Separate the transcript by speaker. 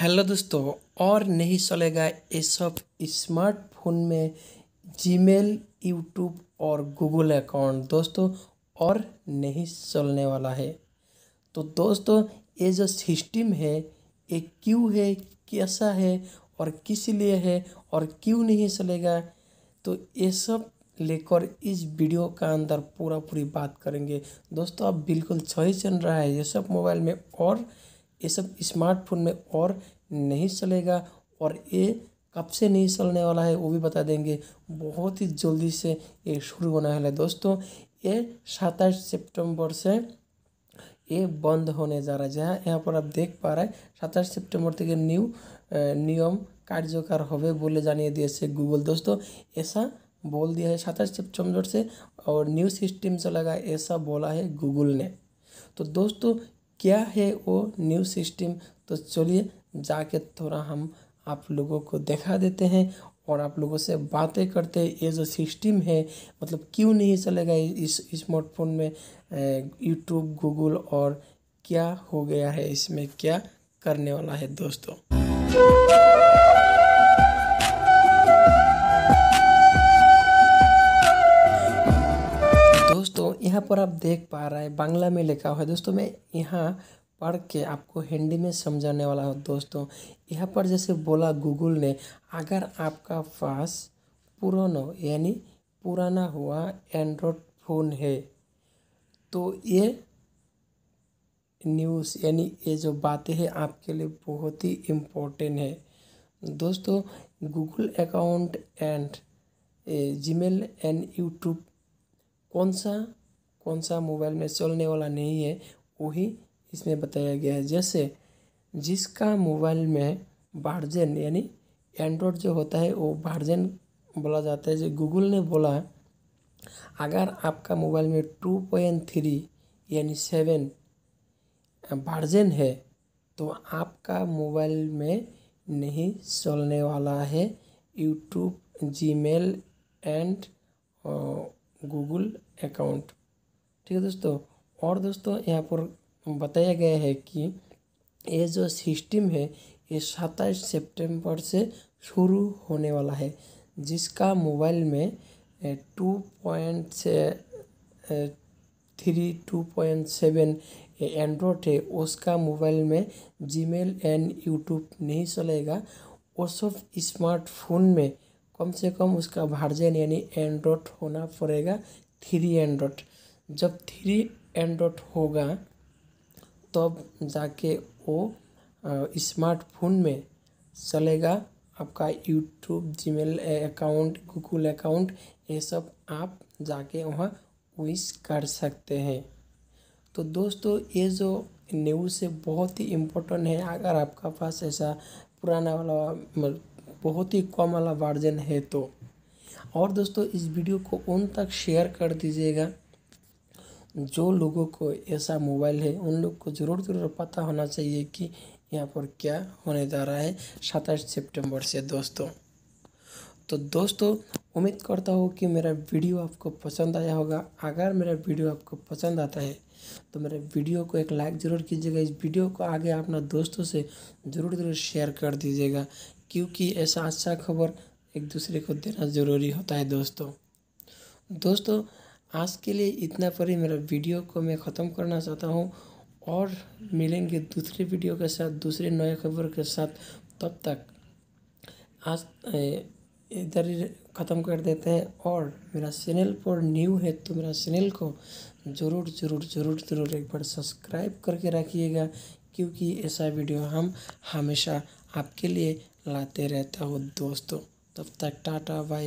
Speaker 1: hello दोस्तों और नहीं चलेगा ये सब स्मार्टफोन में जीमेल यूट्यूब और गूगल अकाउंट दोस्तों और नहीं चलने वाला है तो दोस्तों ये जो सिस्टम है ये क्यों है कैसा है और किस लिए है और क्यों नहीं चलेगा तो ये सब लेकर इस वीडियो का अंदर पूरा पूरी बात करेंगे दोस्तों आप बिल्कुल सही चल रहा है ये सब मोबाइल में और ये सब स्मार्टफोन में और नहीं चलेगा और ये कब से नहीं चलने वाला है वो भी बता देंगे बहुत ही जल्दी से ये शुरू होने वाला है दोस्तों ये सत्ताईस सितंबर से ये बंद होने जा रहा है जहाँ यहाँ पर आप देख पा रहे हैं सत्ताईस सितंबर থেকে न्यू नियम কার্যকর हो বলে दिए से गूगल दोस्तों ऐसा बोल दिया है सत्ताईस सितंबर से और न्यू सिस्टम चलेगा ऐसा बोला है गूगल ने तो दोस्तों क्या है वो न्यू सिस्टम तो चलिए जाके थोड़ा हम आप लोगों को देखा देते हैं और आप लोगों से बातें करते हैं ये जो सिस्टम है मतलब क्यों नहीं चलेगा इस स्मार्टफोन में यूट्यूब गूगल और क्या हो गया है इसमें क्या करने वाला है दोस्तों पर आप देख पा रहे हैं बांग्ला में लिखा हुआ है दोस्तों मैं यहाँ पढ़ के आपको हिंदी में समझाने वाला हूँ दोस्तों यहाँ पर जैसे बोला गूगल ने अगर आपका पास पुरानो यानी पुराना हुआ एंड्रॉयड फ़ोन है तो ये न्यूज़ यानी ये जो बातें हैं आपके लिए बहुत ही इम्पोर्टेंट है दोस्तों Google account and Gmail and YouTube कौन सा कौन सा मोबाइल में चलने वाला नहीं है वही इसमें बताया गया है जैसे जिसका मोबाइल में वर्जन यानी एंड्रॉयड जो होता है वो वर्जन बोला जाता है जो गूगल ने बोला अगर आपका मोबाइल में टू पॉइंट थ्री यानी सेवन वर्जन है तो आपका मोबाइल में नहीं चलने वाला है YouTube Gmail and Google account ठीक है दोस्तों और दोस्तों यहाँ पर बताया गया है कि ये जो सिस्टम है ये सत्ताईस सेप्टेम्बर से शुरू होने वाला है जिसका मोबाइल में टू पॉइंट से three two point seven Android है उसका मोबाइल में जीमेल एंड यूट्यूब नहीं चलेगा वो सब स्मार्टफोन में कम से कम उसका वर्जन यानी एंड्रॉयड होना पड़ेगा थ्री एंड्रॉयड जब थ्री एंड्रॉड होगा तब जाके वो स्मार्टफोन में चलेगा आपका YouTube Gmail account Google account ये सब आप जाके वहाँ विश कर सकते हैं तो दोस्तों ये जो न्यूज़ से बहुत ही इम्पोर्टेंट है अगर आपका पास ऐसा पुराना वाला मतलब बहुत ही कम वाला वर्जन है तो और दोस्तों इस वीडियो को उन तक शेयर कर दीजिएगा जो लोगों को ऐसा मोबाइल है उन लोग को ज़रूर ज़रूर पता होना चाहिए कि यहाँ पर क्या होने जा रहा है सत्ताईस सितंबर से दोस्तों तो दोस्तों उम्मीद करता हूँ कि मेरा वीडियो आपको पसंद आया होगा अगर मेरा वीडियो आपको पसंद आता है तो मेरे वीडियो को एक लाइक ज़रूर कीजिएगा इस वीडियो को आगे अपना दोस्तों से ज़रूर ज़रूर शेयर कर दीजिएगा क्योंकि ऐसा अच्छा खबर एक दूसरे को देना ज़रूरी होता है दोस्तों दोस्तों आज के लिए इतना पर ही मेरा वीडियो को मैं ख़त्म करना चाहता हूँ और मिलेंगे दूसरे वीडियो के साथ दूसरे नए खबर के साथ तब तक आज इधर ही ख़त्म कर देते हैं और मेरा चैनल पर न्यू है तो मेरा चैनल को ज़रूर ज़रूर ज़रूर ज़रूर एक बार सब्सक्राइब करके रखिएगा क्योंकि ऐसा वीडियो हम हमेशा आपके लिए लाते रहता हूँ दोस्तों तब तक टाटा बाय